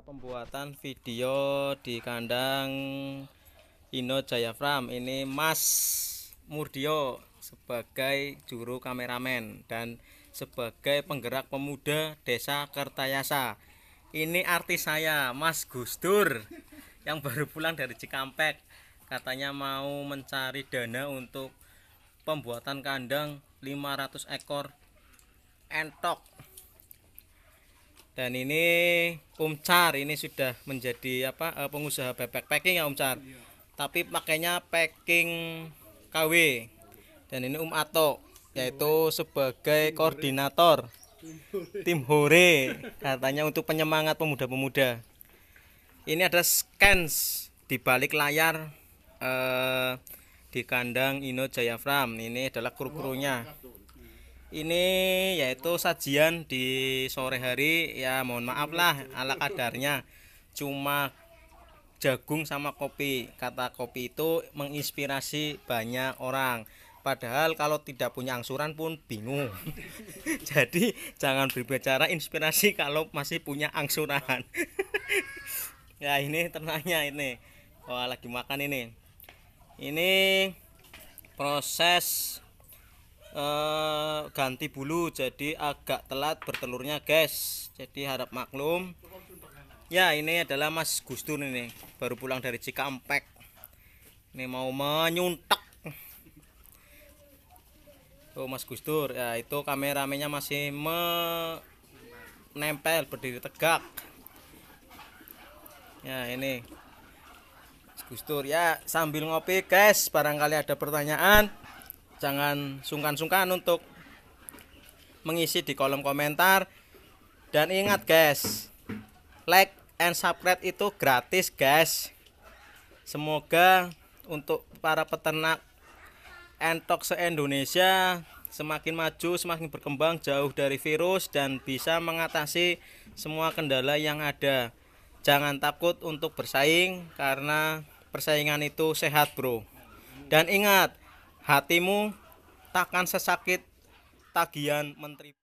pembuatan video di kandang Ino Jaya Farm ini Mas Murdio sebagai juru kameramen dan sebagai penggerak pemuda desa Kertayasa ini artis saya Mas Gustur yang baru pulang dari Cikampek katanya mau mencari dana untuk pembuatan kandang 500 ekor entok dan ini Om ini sudah menjadi apa eh, pengusaha bebek packing ya Om iya. tapi pakainya packing KW dan ini Om Ato yaitu sebagai tim koordinator hore. tim Hore katanya untuk penyemangat pemuda-pemuda ini ada scans di balik layar eh, di kandang Ino Jaya ini adalah kru-krunya ini yaitu sajian di sore hari ya mohon maaf lah ala kadarnya cuma jagung sama kopi kata kopi itu menginspirasi banyak orang padahal kalau tidak punya angsuran pun bingung jadi jangan berbicara inspirasi kalau masih punya angsuran ya ini ternaknya ini wah lagi makan ini ini proses eh, ganti bulu jadi agak telat bertelurnya guys jadi harap maklum ya ini adalah mas gustur ini baru pulang dari Cikampek ini mau menyuntak tuh mas Gustur ya itu kameramennya masih menempel berdiri tegak ya ini mas Gustur ya sambil ngopi guys barangkali ada pertanyaan jangan sungkan-sungkan untuk mengisi di kolom komentar. Dan ingat guys, like and subscribe itu gratis guys. Semoga untuk para peternak entok se-Indonesia semakin maju, semakin berkembang jauh dari virus dan bisa mengatasi semua kendala yang ada. Jangan takut untuk bersaing karena persaingan itu sehat, Bro. Dan ingat, hatimu takkan sesakit tagihan menteri